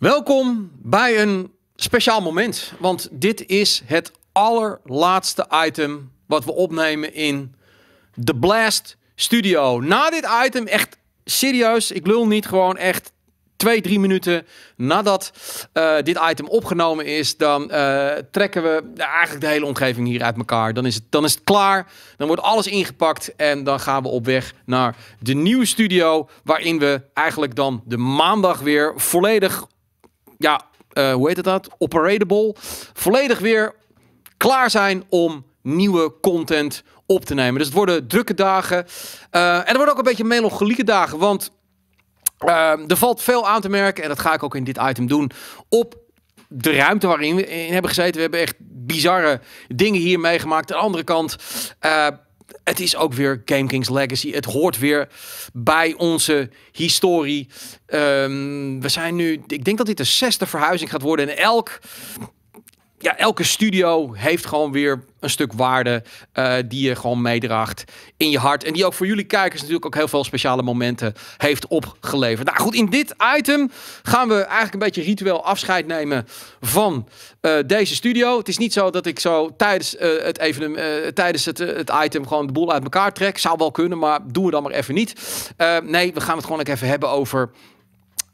Welkom bij een speciaal moment, want dit is het allerlaatste item wat we opnemen in de Blast Studio. Na dit item, echt serieus, ik lul niet, gewoon echt twee, drie minuten nadat eh, dit item opgenomen is, dan eh, trekken we eigenlijk de hele omgeving hier uit elkaar. Dan is, het, dan is het klaar, dan wordt alles ingepakt en dan gaan we op weg naar de nieuwe studio, waarin we eigenlijk dan de maandag weer volledig ja, eh, hoe heet dat? Operatable. Volledig weer klaar zijn om nieuwe content op te nemen. Dus het worden drukke dagen. Eh, en er worden ook een beetje melancholieke dagen. Want ehm, er valt veel aan te merken. En dat ga ik ook in dit item doen. Op de ruimte waarin we in hebben gezeten. We hebben echt bizarre dingen hier meegemaakt. Aan de andere kant eh, het is ook weer Game Kings Legacy. Het hoort weer bij onze historie. Ehm, we zijn nu, ik denk dat dit de zesde verhuizing gaat worden. En elk ja, elke studio heeft gewoon weer een stuk waarde eh, die je gewoon meedraagt in je hart. En die ook voor jullie kijkers natuurlijk ook heel veel speciale momenten heeft opgeleverd. Nou goed, in dit item gaan we eigenlijk een beetje ritueel afscheid nemen van eh, deze studio. Het is niet zo dat ik zo tijdens, eh, het, even, tijdens het, het item gewoon de boel uit elkaar trek. Zou wel kunnen, maar doen we dan maar even niet. nee, we gaan het gewoon even hebben over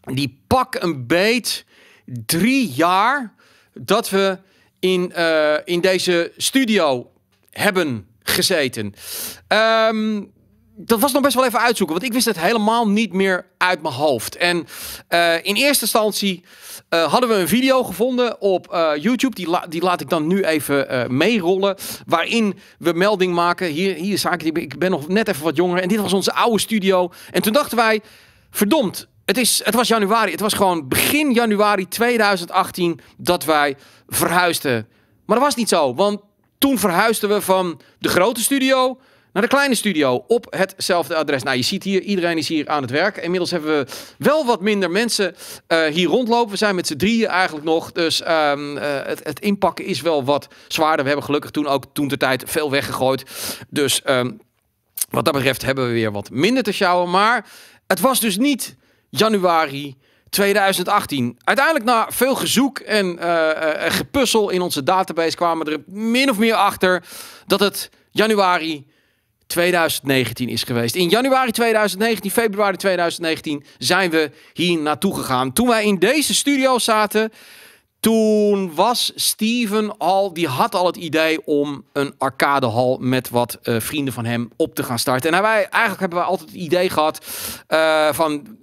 die pak een beet drie jaar dat we in, eh, in deze studio hebben gezeten. Ehm, dat was nog best wel even uitzoeken, want ik wist het helemaal niet meer uit mijn hoofd. En eh, in eerste instantie eh, hadden we een video gevonden op YouTube. Die, die laat ik dan nu even meerollen. Waarin we melding maken. Hier, hier is die Ik ben nog net even wat jonger. En dit was onze oude studio. En toen dachten wij: verdomd, het, is, het was januari. Het was gewoon begin januari 2018 dat wij verhuisden. Maar dat was niet zo, want toen verhuisden we van de grote studio naar de kleine studio op hetzelfde adres. Nou, je ziet hier, iedereen is hier aan het werk. Inmiddels hebben we wel wat minder mensen eh, hier rondlopen. We zijn met z'n drieën eigenlijk nog. Dus ehm, eh, het, het, inpakken is wel wat zwaarder. We hebben gelukkig toen ook toen de tijd veel weggegooid. Dus ehm, wat dat betreft hebben we weer wat minder te sjouwen. Maar het was dus niet januari 2018. Uiteindelijk na veel gezoek en eh, eh, gepuzzel in onze database kwamen we er min of meer achter dat het januari 2019 is geweest. In januari 2019, februari 2019 zijn we hier naartoe gegaan. Toen wij in deze studio zaten, toen was Steven al, die had al het idee om een arcadehal met wat eh, vrienden van hem op te gaan starten. En wij, eigenlijk hebben we altijd het idee gehad van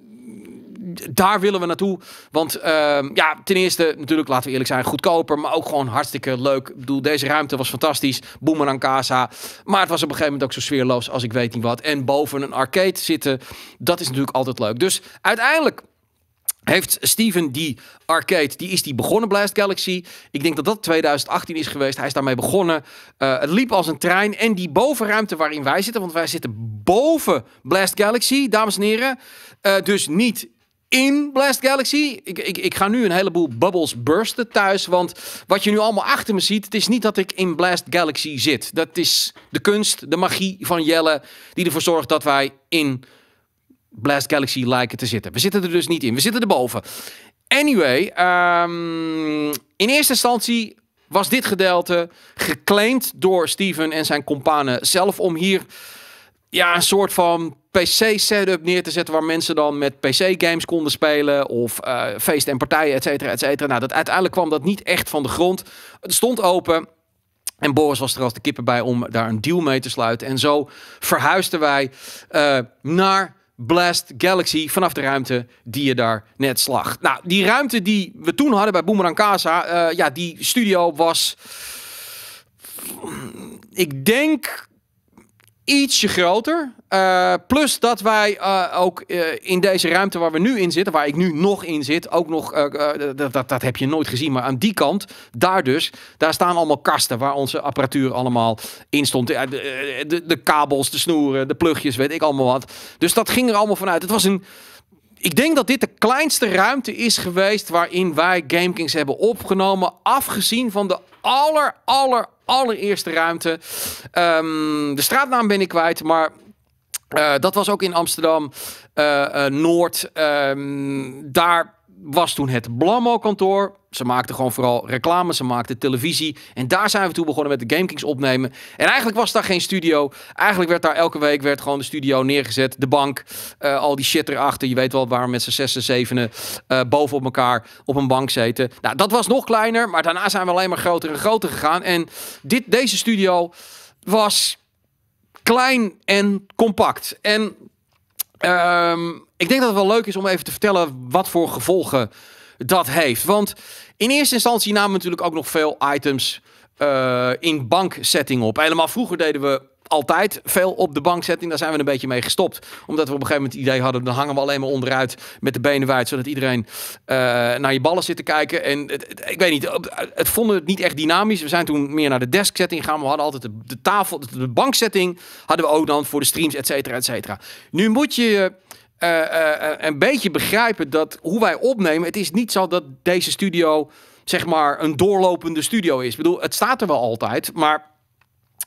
daar willen we naartoe. Want ehm, ja, ten eerste, natuurlijk, laten we eerlijk zijn, goedkoper. Maar ook gewoon hartstikke leuk. Ik bedoel, deze ruimte was fantastisch. Boomerang Casa. Maar het was op een gegeven moment ook zo sfeerloos als ik weet niet wat. En boven een arcade zitten, dat is natuurlijk altijd leuk. Dus uiteindelijk heeft Steven die arcade, die is die begonnen, Blast Galaxy. Ik denk dat dat 2018 is geweest. Hij is daarmee begonnen. Eh, het liep als een trein. En die bovenruimte waarin wij zitten, want wij zitten boven Blast Galaxy, dames en heren. Eh, dus niet in Blast Galaxy. Ik, ik, ik ga nu een heleboel bubbles bursten thuis. Want wat je nu allemaal achter me ziet, het is niet dat ik in Blast Galaxy zit. Dat is de kunst, de magie van Jelle, die ervoor zorgt dat wij in Blast Galaxy lijken te zitten. We zitten er dus niet in, we zitten erboven. Anyway, ehm, in eerste instantie was dit gedeelte geclaimd door Steven en zijn companen zelf om hier ja, een soort van PC-setup neer te zetten waar mensen dan met PC-games konden spelen of eh, feesten en partijen, et cetera, et cetera. Nou, dat, uiteindelijk kwam dat niet echt van de grond. Het stond open. En Boris was er als de kippen bij om daar een deal mee te sluiten. En zo verhuisden wij eh, naar Blast Galaxy vanaf de ruimte die je daar net slag. Nou, die ruimte die we toen hadden bij Boomerang Casa, eh, ja, die studio was, ik denk, ietsje groter. Eh, plus dat wij eh, ook eh, in deze ruimte waar we nu in zitten, waar ik nu nog in zit, ook nog, dat, dat, dat heb je nooit gezien, maar aan die kant, daar dus, daar staan allemaal kasten waar onze apparatuur allemaal in stond. De, de, de kabels, de snoeren, de plugjes, weet ik allemaal wat. Dus dat ging er allemaal vanuit. Het was een. Ik denk dat dit de kleinste ruimte is geweest waarin wij GameKings hebben opgenomen. Afgezien van de aller, aller, allereerste ruimte. Ehm, de straatnaam ben ik kwijt, maar eh, dat was ook in Amsterdam eh, eh, Noord. Ehm, daar was toen het Blammo-kantoor. Ze maakten gewoon vooral reclame, ze maakten televisie. En daar zijn we toe begonnen met de GameKings opnemen. En eigenlijk was daar geen studio. Eigenlijk werd daar elke week werd gewoon de studio neergezet. De bank, al die shit erachter. Je weet wel waar we met z'n zes en zevenen uh, boven elkaar op een bank zeten. Nou, dat was nog kleiner. Maar daarna zijn we alleen maar groter en groter gegaan. En dit, deze studio was klein en compact. En ehm, ik denk dat het wel leuk is om even te vertellen wat voor gevolgen dat heeft. Want in eerste instantie namen natuurlijk ook nog veel items eh, in banksetting op. Helemaal vroeger deden we altijd veel op de bank daar zijn we een beetje mee gestopt. Omdat we op een gegeven moment het idee hadden... dan hangen we alleen maar onderuit met de benen wijd... zodat iedereen eh, naar je ballen zit te kijken. En ik weet niet, het vonden het niet echt dynamisch. We zijn toen meer naar de deskzetting gaan. We hadden altijd de, tafel, de, de bankzetting... hadden we ook dan voor de streams, et cetera, et cetera. Nu moet je... Eh, eh, een beetje begrijpen dat hoe wij opnemen... het is niet zo dat deze studio zeg maar een doorlopende studio is. Ik bedoel, het staat er wel altijd, maar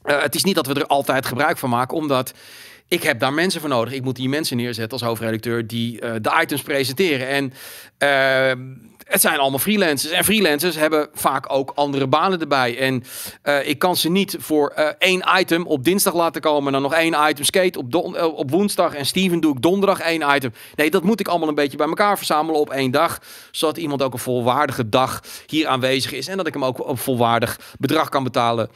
eh, het is niet dat we er altijd gebruik van maken, omdat ik heb daar mensen voor nodig. Ik moet die mensen neerzetten als hoofdredacteur die eh, de items presenteren. En eh, het zijn allemaal freelancers. En freelancers hebben vaak ook andere banen erbij. En ik kan ze niet voor één item op dinsdag laten komen. en Dan nog één item skate op, op woensdag. En Steven doe ik donderdag één item. Nee, dat moet ik allemaal een beetje bij elkaar verzamelen op één dag. Zodat iemand ook een volwaardige dag hier aanwezig is. En dat ik hem ook op volwaardig bedrag kan betalen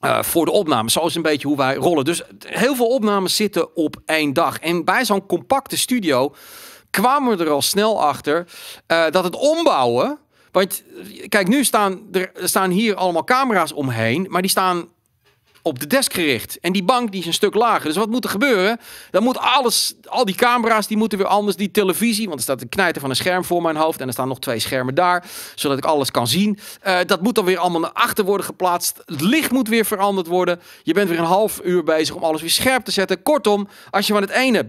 eh, voor de opnames. zoals een beetje hoe wij rollen. Dus heel veel opnames zitten op één dag. En bij zo'n compacte studio kwamen we er al snel achter eh, dat het ombouwen. Want kijk, nu staan er staan hier allemaal camera's omheen, maar die staan op de desk gericht. En die bank die is een stuk lager. Dus wat moet er gebeuren? Dan moet alles, al die camera's, die moeten weer anders. Die televisie, want er staat een knijter van een scherm voor mijn hoofd. En er staan nog twee schermen daar, zodat ik alles kan zien. Eh, dat moet dan weer allemaal naar achter worden geplaatst. Het licht moet weer veranderd worden. Je bent weer een half uur bezig om alles weer scherp te zetten. Kortom, als je van het ene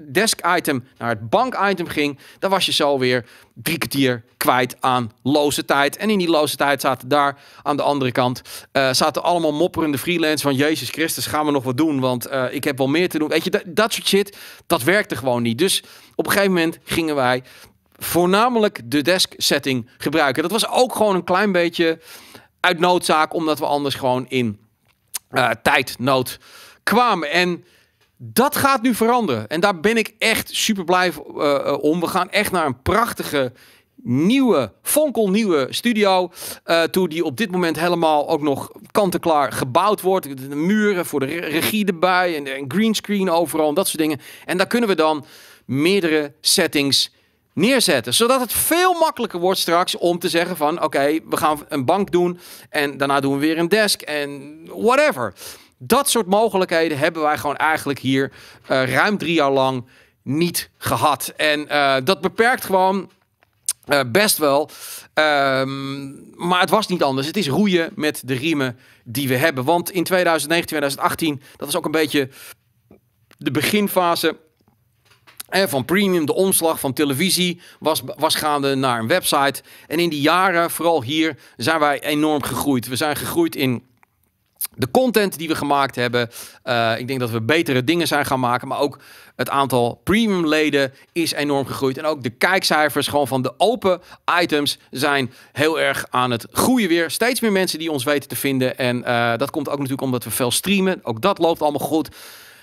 desk-item naar het bank-item ging, dan was je zo weer drie kwartier kwijt aan loze tijd. En in die loze tijd zaten daar aan de andere kant uh, zaten allemaal moppen de freelance van Jezus Christus, gaan we nog wat doen, want eh, ik heb wel meer te doen. Weet je, dat, dat soort shit, dat werkte gewoon niet. Dus op een gegeven moment gingen wij voornamelijk de desk setting gebruiken. Dat was ook gewoon een klein beetje uit noodzaak, omdat we anders gewoon in uh, tijdnood kwamen. En dat gaat nu veranderen. En daar ben ik echt super blij eh, om. We gaan echt naar een prachtige nieuwe, fonkelnieuwe studio. Uh, toe die op dit moment helemaal ook nog kant-en-klaar gebouwd wordt. De muren voor de regie erbij en, en greenscreen overal en dat soort dingen. En daar kunnen we dan meerdere settings neerzetten. Zodat het veel makkelijker wordt straks om te zeggen van... oké, we gaan een bank doen en daarna doen we weer een desk en whatever. Dat soort mogelijkheden hebben wij gewoon eigenlijk hier eh, ruim drie jaar lang niet gehad. En eh, dat beperkt gewoon eh, best wel. Ehm, maar het was niet anders. Het is roeien met de riemen die we hebben. Want in 2009, 2018, dat was ook een beetje de beginfase van premium, de omslag van televisie was, was gaande naar een website. En in die jaren, vooral hier, zijn wij enorm gegroeid. We zijn gegroeid in de content die we gemaakt hebben. Uh, ik denk dat we betere dingen zijn gaan maken. Maar ook het aantal premium leden is enorm gegroeid. En ook de kijkcijfers gewoon van de open items zijn heel erg aan het groeien weer. Steeds meer mensen die ons weten te vinden. En eh, dat komt ook natuurlijk omdat we veel streamen. Ook dat loopt allemaal goed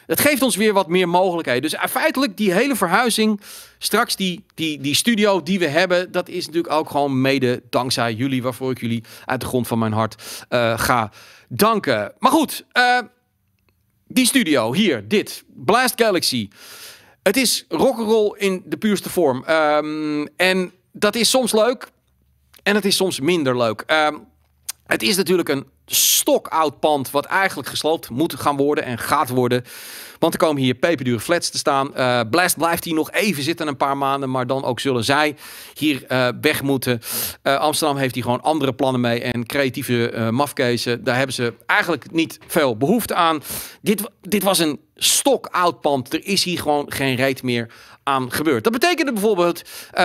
dat geeft ons weer wat meer mogelijkheden. Dus eh, feitelijk, die hele verhuizing, straks die, die, die studio die we hebben, dat is natuurlijk ook gewoon mede dankzij jullie, waarvoor ik jullie uit de grond van mijn hart eh, ga danken. Maar goed, eh, die studio hier, dit, Blast Galaxy. Het is rock'n'roll in de puurste vorm. Ehm, en dat is soms leuk en het is soms minder leuk. Ehm, het is natuurlijk een stokoud pand wat eigenlijk gesloopt moet gaan worden en gaat worden. Want er komen hier peperdure flats te staan. Uh, Blast blijft hier nog even zitten een paar maanden, maar dan ook zullen zij hier eh, weg moeten. Eh, Amsterdam heeft hier gewoon andere plannen mee en creatieve mafkezen. Daar hebben ze eigenlijk niet veel behoefte aan. Dit, dit was een stokoud pand. Er is hier gewoon geen reet meer aan gebeurd. Dat betekende bijvoorbeeld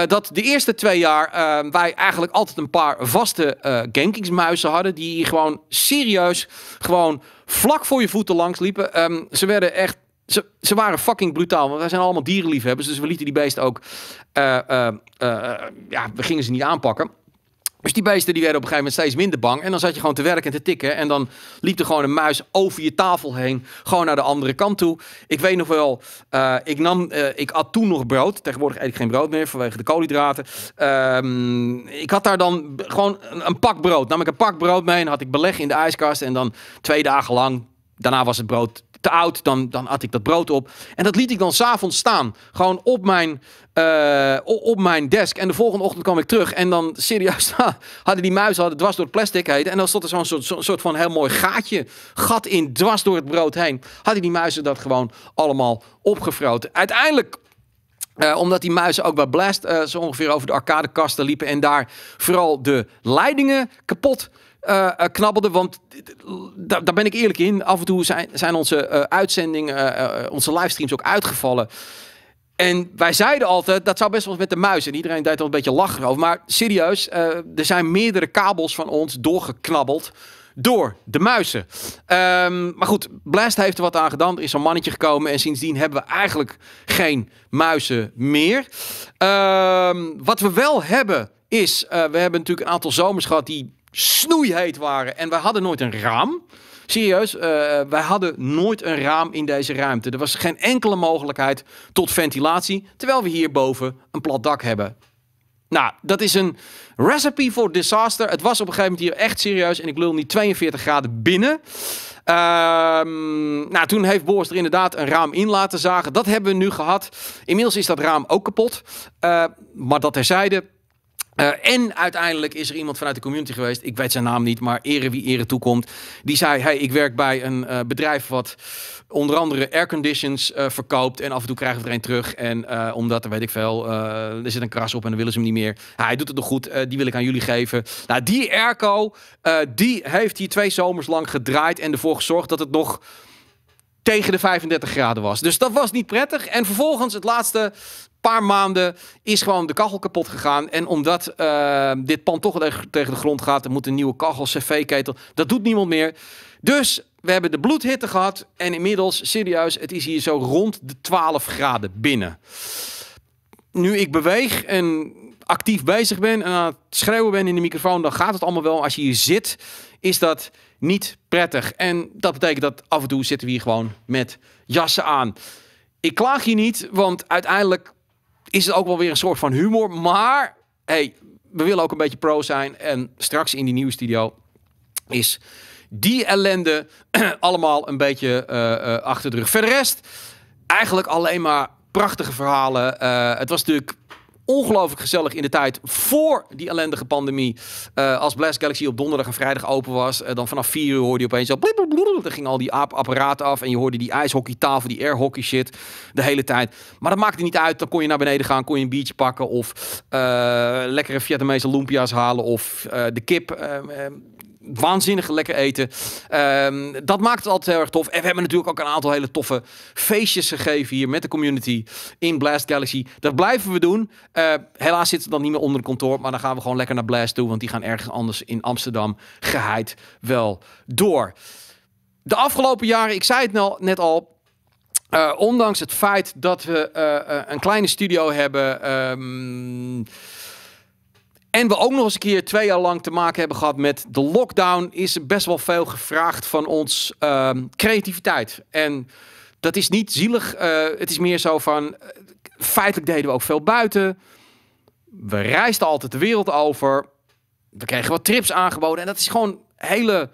dat de eerste twee jaar wij eigenlijk altijd een paar vaste uh, gankingsmuizen hadden die hier gewoon serieus gewoon vlak voor je voeten langs liepen. Ehm, ze werden echt ze, ze, waren fucking brutaal. Want wij zijn allemaal dierenliefhebbers. Dus we lieten die beesten ook. Eh, eh, eh, ja, we gingen ze niet aanpakken. Dus die beesten die werden op een gegeven moment steeds minder bang. En dan zat je gewoon te werken en te tikken. En dan liep er gewoon een muis over je tafel heen. Gewoon naar de andere kant toe. Ik weet nog wel, eh, ik, nam, eh, ik at toen nog brood. Tegenwoordig eet ik geen brood meer vanwege de koolhydraten. Ehm, ik had daar dan gewoon een, een pak brood. Nam ik een pak brood mee en had ik beleg in de ijskast. En dan twee dagen lang Daarna was het brood te oud, dan, dan at ik dat brood op. En dat liet ik dan s'avonds staan. Gewoon op mijn, eh, op mijn desk. En de volgende ochtend kwam ik terug. En dan serieus, hadden die muizen hadden dwars door het plastic heen. En dan stond er zo'n soort, soort van heel mooi gaatje, gat in, dwars door het brood heen. Hadden die muizen dat gewoon allemaal opgefroten. Uiteindelijk eh, omdat die muizen ook bij Blast eh, zo ongeveer over de arcadekasten liepen en daar vooral de leidingen kapot uh, knabbelde. Want daar, ben ik eerlijk in. Af en toe zijn, zijn onze eh, uitzendingen, onze livestreams ook uitgevallen. En wij zeiden altijd, dat zou best wel eens met de muizen. En iedereen deed al een beetje lachen over. Maar serieus, er zijn meerdere kabels van ons doorgeknabbeld door de muizen. Ehm, maar goed, Blast heeft er wat aan gedaan. Er is een mannetje gekomen en sindsdien hebben we eigenlijk geen muizen meer. Ehm, wat we wel hebben is, we hebben natuurlijk een aantal zomers gehad die snoeiheet waren. En wij hadden nooit een raam. Serieus, eh, wij hadden nooit een raam in deze ruimte. Er was geen enkele mogelijkheid tot ventilatie, terwijl we hierboven een plat dak hebben. Nou, dat is een recipe for disaster. Het was op een gegeven moment hier echt serieus. En ik lul niet 42 graden binnen. Ehm, nou, toen heeft Boris er inderdaad een raam in laten zagen. Dat hebben we nu gehad. Inmiddels is dat raam ook kapot. Eh, maar dat terzijde. Eh, en uiteindelijk is er iemand vanuit de community geweest, ik weet zijn naam niet, maar ere wie ere toekomt, die zei: Hey, ik werk bij een eh, bedrijf wat onder andere airconditions uh, verkoopt en af en toe krijgen we er een terug. En omdat er weet ik veel, er zit een kras op en dan willen ze hem niet meer. hij doet het nog goed, die wil ik aan jullie geven. Nou, die airco, die heeft hier twee zomers lang gedraaid en ervoor gezorgd dat het nog tegen de 35 graden was. Dus dat was niet prettig. En vervolgens het laatste paar maanden is gewoon de kachel kapot gegaan. En omdat eh, dit pand toch tegen de grond gaat, er moet een nieuwe kachel, cv-ketel. Dat doet niemand meer. Dus we hebben de bloedhitte gehad. En inmiddels, serieus, het is hier zo rond de 12 graden binnen. Nu ik beweeg en actief bezig ben en aan het schreeuwen ben in de microfoon, dan gaat het allemaal wel. Als je hier zit, is dat niet prettig. En dat betekent dat af en toe zitten we hier gewoon met jassen aan. Ik klaag hier niet, want uiteindelijk is het ook wel weer een soort van humor. Maar hey, we willen ook een beetje pro zijn. En straks in die nieuwe studio is die ellende allemaal een beetje eh, eh, achter de rug. Verder rest, eigenlijk alleen maar prachtige verhalen. Eh, het was natuurlijk ongelooflijk gezellig in de tijd voor die ellendige pandemie. Eh, als Blast Galaxy op donderdag en vrijdag open was, eh, dan vanaf 4 uur hoorde je opeens al. Dan ging al die apparaten af en je hoorde die ijshockeytafel, die airhockey shit de hele tijd. Maar dat maakte niet uit. Dan kon je naar beneden gaan, kon je een biertje pakken of eh, lekkere Vietnamese lumpia's halen of de kip waanzinnig lekker eten. Ehm, dat maakt het altijd heel erg tof. En we hebben natuurlijk ook een aantal hele toffe feestjes gegeven hier met de community in Blast Galaxy. Dat blijven we doen. Ehm, helaas zitten we dan niet meer onder het kantoor, maar dan gaan we gewoon lekker naar Blast toe, want die gaan ergens anders in Amsterdam geheid wel door. De afgelopen jaren, ik zei het net al, eh, ondanks het feit dat we eh, eh, een kleine studio hebben. Ehm, en we ook nog eens een keer twee jaar lang te maken hebben gehad met de lockdown, is er best wel veel gevraagd van ons ehm, creativiteit. En dat is niet zielig. Eh, het is meer zo van eh, feitelijk deden we ook veel buiten. We reisden altijd de wereld over. We kregen wat trips aangeboden. En dat is gewoon hele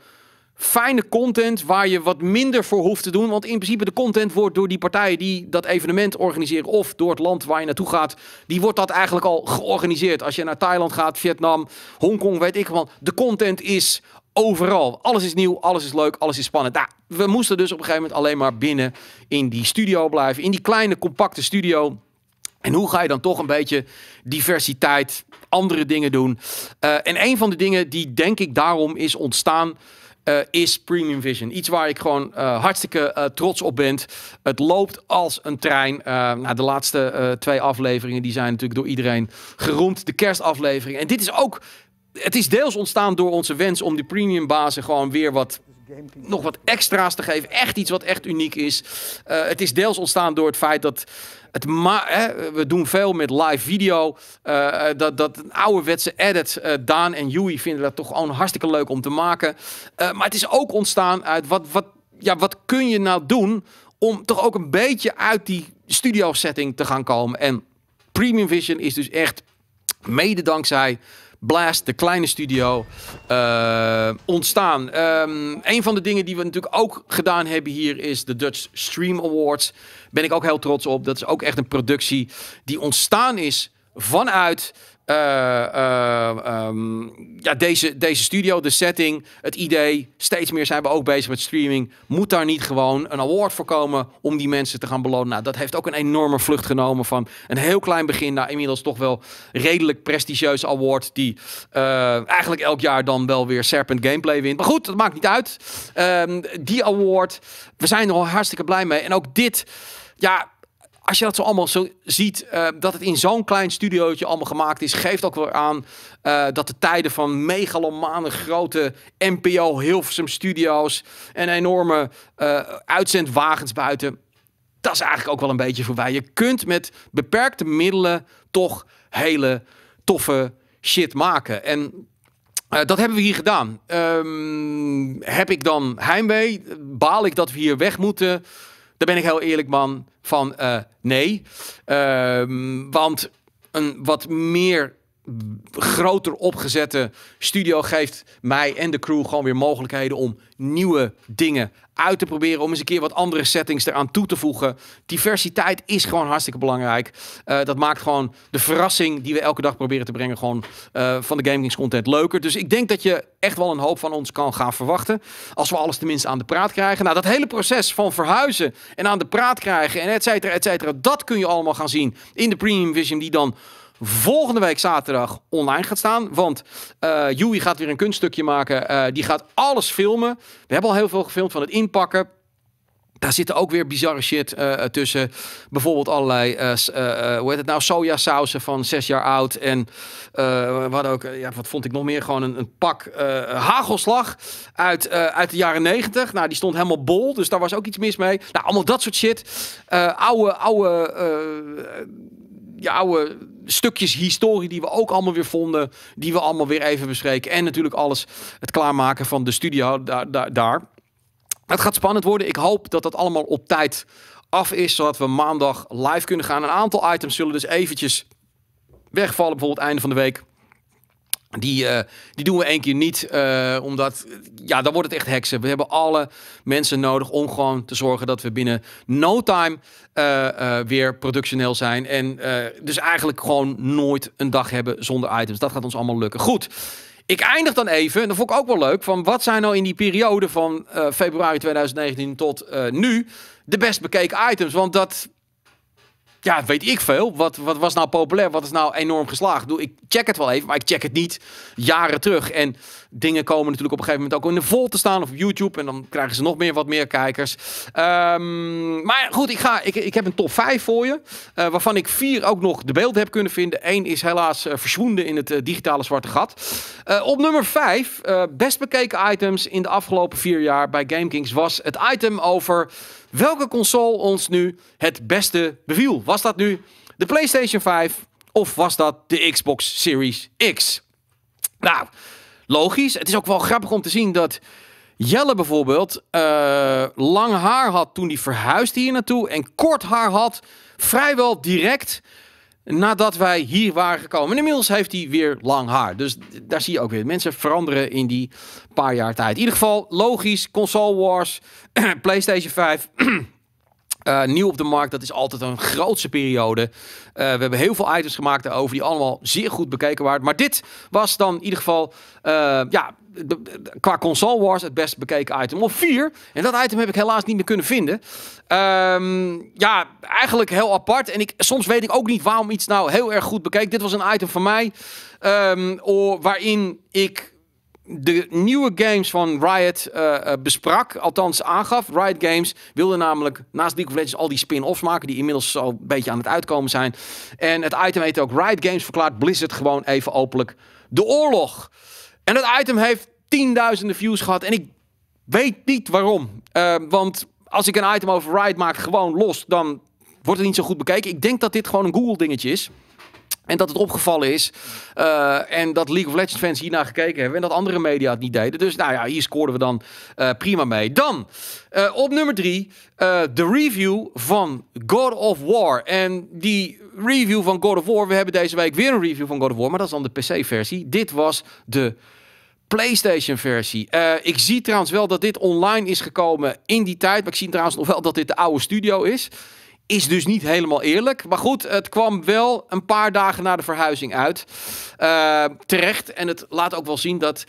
fijne content waar je wat minder voor hoeft te doen. Want in principe de content wordt door die partijen die dat evenement organiseren of door het land waar je naartoe gaat, die wordt dat eigenlijk al georganiseerd. Als je naar Thailand gaat, Vietnam, Hongkong, weet ik wel. De content is overal. Alles is nieuw, alles is leuk, alles is spannend. Nou, we moesten dus op een gegeven moment alleen maar binnen in die studio blijven. In die kleine, compacte studio. En hoe ga je dan toch een beetje diversiteit, andere dingen doen? Eh, en een van de dingen die denk ik daarom is ontstaan eh, is Premium Vision. Iets waar ik gewoon eh, hartstikke eh, trots op ben. Het loopt als een trein. Nou, de laatste twee afleveringen die zijn natuurlijk door iedereen geroemd. De kerstaflevering. En dit is ook het is deels ontstaan door onze wens om die Premium basis gewoon weer wat nog wat extra's te geven. Echt iets wat echt uniek is. Eh, het is deels ontstaan door het feit dat. Het hè, we doen veel met live video. Eh, eh, dat, dat ouderwetse edit. Uh, Daan en Yui vinden dat toch gewoon hartstikke leuk om te maken. maar het is ook ontstaan uit wat, wat, ja, wat kun je nou doen om toch ook een beetje uit die studio setting te gaan komen. En Premium Vision is dus echt mede dankzij Blast, de kleine studio, eh, ontstaan. Um, een van de dingen die we natuurlijk ook gedaan hebben hier is de Dutch Stream Awards. Ben ik ook heel trots op. Dat is ook echt een productie die ontstaan is vanuit eh, ehm, ehm, ja, deze, deze studio, de setting, het idee, steeds meer zijn we ook bezig met streaming. Moet daar niet gewoon een award voor komen om die mensen te gaan belonen? Nou, dat heeft ook een enorme vlucht genomen van een heel klein begin naar inmiddels toch wel redelijk prestigieus award. Die eh, eigenlijk elk jaar dan wel weer Serpent Gameplay wint. Maar goed, dat maakt niet uit. Ehm, die award, we zijn er al hartstikke blij mee. En ook dit, ja als je dat zo allemaal zo ziet, eh, dat het in zo'n klein studiootje allemaal gemaakt is, geeft ook weer aan eh, dat de tijden van megalomane grote NPO Hilversum studio's en enorme eh, uitzendwagens buiten, dat is eigenlijk ook wel een beetje voorbij. Je kunt met beperkte middelen toch hele toffe shit maken. En dat hebben we hier gedaan. Ehm, heb ik dan heimwee? Baal ik dat we hier weg moeten? Daar ben ik heel eerlijk man van eh, nee. Ehm, want een wat meer groter opgezette studio geeft mij en de crew gewoon weer mogelijkheden om nieuwe dingen uit te proberen. Om eens een keer wat andere settings eraan toe te voegen. Diversiteit is gewoon hartstikke belangrijk. Eh, dat maakt gewoon de verrassing die we elke dag proberen te brengen. gewoon eh, van de gaming content leuker. Dus ik denk dat je echt wel een hoop van ons kan gaan verwachten. Als we alles tenminste aan de praat krijgen. Nou, dat hele proces van verhuizen en aan de praat krijgen. en et cetera, et cetera. dat kun je allemaal gaan zien in de Premium Vision die dan volgende week zaterdag online gaat staan. Want uh, eh, Joey gaat weer een kunststukje maken. Eh, die gaat alles filmen. We hebben al heel veel gefilmd van het inpakken. Daar zitten ook weer bizarre shit eh, tussen. Bijvoorbeeld allerlei, uh, uh, hoe heet het nou, sojasausen van zes jaar oud. En wat ook, ja, wat vond ik nog meer? Gewoon een, een pak hagelslag uit, uit de jaren negentig. Nou, die stond helemaal bol, dus daar was ook iets mis mee. Nou, allemaal dat soort shit. oude, oude, ja, oude stukjes historie die we ook allemaal weer vonden, die we allemaal weer even bespreken. En natuurlijk alles, het klaarmaken van de studio daar. daar, daar. Het gaat spannend worden. Ik hoop dat dat allemaal op tijd af is, zodat we maandag live kunnen gaan. Een aantal items zullen dus eventjes wegvallen, bijvoorbeeld einde van de week. Die, eh, die doen we één keer niet, eh, omdat ja, dan wordt het echt heksen. We hebben alle mensen nodig om gewoon te zorgen dat we binnen no time eh, weer productioneel zijn. En dus eigenlijk gewoon nooit een dag hebben zonder items. Dat gaat ons allemaal lukken. Goed. Ik eindig dan even, en dat vond ik ook wel leuk, van wat zijn nou in die periode van februari 2019 tot nu de best bekeken items? Want dat ja, weet ik veel. Wat, wat was nou populair? Wat is nou enorm geslaagd? Ik check het wel even, maar ik check het niet jaren terug. En dingen komen natuurlijk op een gegeven moment ook in de vol te staan of op YouTube. En dan krijgen ze nog meer wat meer kijkers. Ehm, maar goed, ik, ga, ik, ik heb een top 5 voor je. Eh, waarvan ik vier ook nog de beelden heb kunnen vinden. Eén is helaas uh, eh, verswonden in het eh, digitale zwarte gat. op nummer 5, best bekeken items in de afgelopen vier jaar bij GameKings was het item over welke console ons nu het beste beviel. Was dat nu de PlayStation 5 of was dat de Xbox Series X? Nou, logisch. Het is ook wel grappig om te zien dat Jelle bijvoorbeeld eh, lang haar had toen hij verhuisde hier naartoe. En kort haar had vrijwel direct nadat wij hier waren gekomen. inmiddels heeft hij weer lang haar. Dus daar zie je ook weer. Mensen veranderen in die paar jaar tijd. In ieder geval, logisch, console wars, PlayStation 5... Eh, nieuw op de markt, dat is altijd een grootse periode. Eh, we hebben heel veel items gemaakt daarover, die allemaal zeer goed bekeken waren. Maar dit was dan in ieder geval, eh, ja, de, qua console wars het best bekeken item. Of vier. En dat item heb ik helaas niet meer kunnen vinden. Ehm, ja, eigenlijk heel apart. En ik, soms weet ik ook niet waarom iets nou heel erg goed bekeken. Dit was een item van mij, ehm, waarin ik de nieuwe games van Riot eh, eh, besprak, althans aangaf. Riot Games wilde namelijk naast League of Legends al die spin-offs maken, die inmiddels al een beetje aan het uitkomen zijn. En het item heet ook Riot Games verklaart Blizzard gewoon even openlijk de oorlog. En het item heeft tienduizenden views gehad en ik weet niet waarom. Eh, want als ik een item over Riot maak gewoon los, dan wordt het niet zo goed bekeken. Ik denk dat dit gewoon een Google dingetje is. En dat het opgevallen is. Eh, en dat League of Legends fans hiernaar gekeken hebben. En dat andere media het niet deden. Dus nou ja, hier scoorden we dan eh, prima mee. Dan eh, op nummer drie. de review van God of War. En die review van God of War. We hebben deze week weer een review van God of War. Maar dat is dan de PC-versie. Dit was de. PlayStation-versie. ik zie trouwens wel dat dit online is gekomen in die tijd. Maar ik zie trouwens nog wel dat dit de oude studio is is dus niet helemaal eerlijk. Maar goed, het kwam wel een paar dagen na de verhuizing uit. Eh, terecht. En het laat ook wel zien dat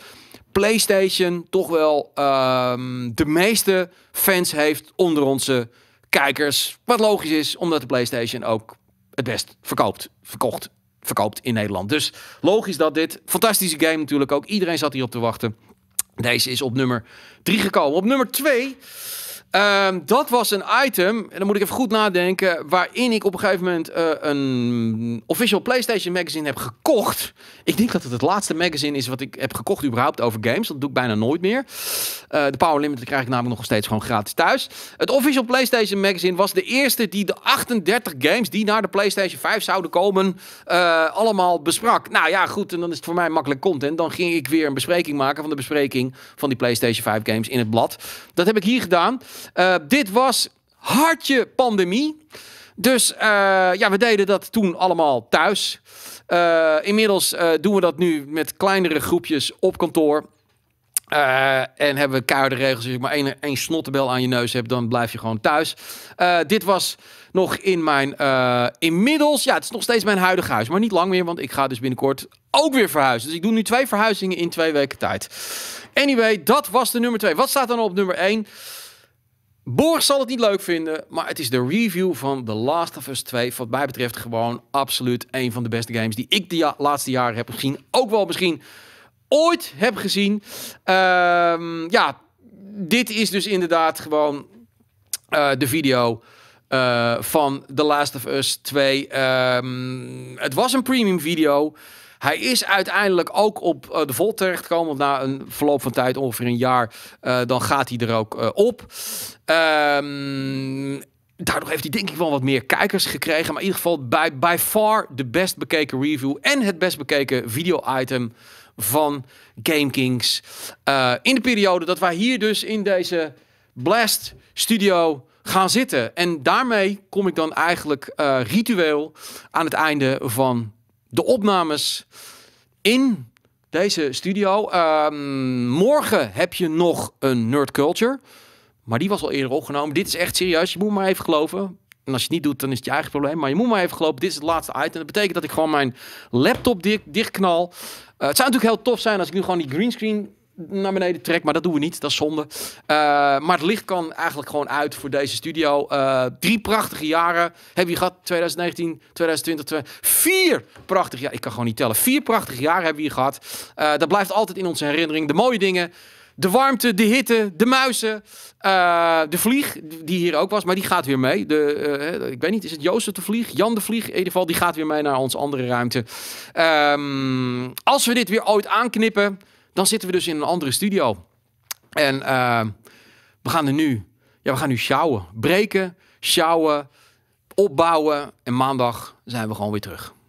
PlayStation toch wel ehm, de meeste fans heeft onder onze kijkers. Wat logisch is, omdat de PlayStation ook het best verkoopt, verkocht, verkoopt in Nederland. Dus logisch dat dit fantastische game natuurlijk ook. Iedereen zat hierop te wachten. Deze is op nummer 3 gekomen. Op nummer 2 Ehm, dat was een item, en dan moet ik even goed nadenken, waarin ik op een gegeven moment eh, een official PlayStation magazine heb gekocht. Ik denk dat het het laatste magazine is wat ik heb gekocht überhaupt over games. Dat doe ik bijna nooit meer. Eh, de Power Limit krijg ik namelijk nog steeds gewoon gratis thuis. Het official PlayStation magazine was de eerste die de 38 games die naar de PlayStation 5 zouden komen, eh, allemaal besprak. Nou ja, goed, en dan is het voor mij makkelijk content. Dan ging ik weer een bespreking maken van de bespreking van die PlayStation 5 games in het blad. Dat heb ik hier gedaan. Eh, dit was hartje pandemie. Dus eh, ja, we deden dat toen allemaal thuis. Eh, inmiddels doen we dat nu met kleinere groepjes op kantoor. en hebben we keiharde regels. Als je maar één, één snottenbel aan je neus hebt, dan blijf je gewoon thuis. dit was nog in mijn... Uh, inmiddels, ja, het is nog steeds mijn huidige huis. Maar niet lang meer, want ik ga dus binnenkort ook weer verhuizen. Dus ik doe nu twee verhuizingen in twee weken tijd. Anyway, dat was de nummer twee. Wat staat dan op nummer één? Boris zal het niet leuk vinden, maar het is de review van The Last of Us 2. Wat mij betreft gewoon absoluut een van de beste games die ik de laatste jaren heb gezien. Ook wel misschien ooit heb gezien. Ehm, ja, dit is dus inderdaad gewoon eh, de video eh, van The Last of Us 2. Ehm, het was een premium video. Hij is uiteindelijk ook op uh, de Volt terechtgekomen. Want na een verloop van tijd, ongeveer een jaar, eh, dan gaat hij er ook eh, op. Ehm, daardoor heeft hij denk ik wel wat meer kijkers gekregen. Maar in ieder geval bij by far de best bekeken review en het best bekeken video-item van GameKings. Uh, in de periode dat wij hier dus in deze Blast Studio gaan zitten. En daarmee kom ik dan eigenlijk uh, ritueel aan het einde van de opnames in deze studio. Ehm, morgen heb je nog een Nerd Culture. Maar die was al eerder opgenomen. Dit is echt serieus. Je moet maar even geloven. En als je het niet doet, dan is het je eigen probleem. Maar je moet maar even geloven. Dit is het laatste item. Dat betekent dat ik gewoon mijn laptop dicht, dichtknal. Eh, het zou natuurlijk heel tof zijn als ik nu gewoon die greenscreen naar beneden trek, Maar dat doen we niet, dat is zonde. Eh, maar het licht kan eigenlijk gewoon uit voor deze studio. Eh, drie prachtige jaren hebben we gehad. 2019, 2020, vier prachtige jaren. Ik kan gewoon niet tellen. Vier prachtige jaren hebben we hier gehad. Eh, dat blijft altijd in onze herinnering. De mooie dingen. De warmte, de hitte, de muizen, de vlieg, die hier ook was, maar die gaat weer mee. De, ik weet niet, is het Joost de Vlieg? Jan de Vlieg? In ieder geval, die gaat weer mee naar onze andere ruimte. Ehm, als we dit weer ooit aanknippen, dan zitten we dus in een andere studio. En ehm, we gaan er nu, ja, we gaan nu sjouwen. Breken, sjouwen, opbouwen. En maandag zijn we gewoon weer terug.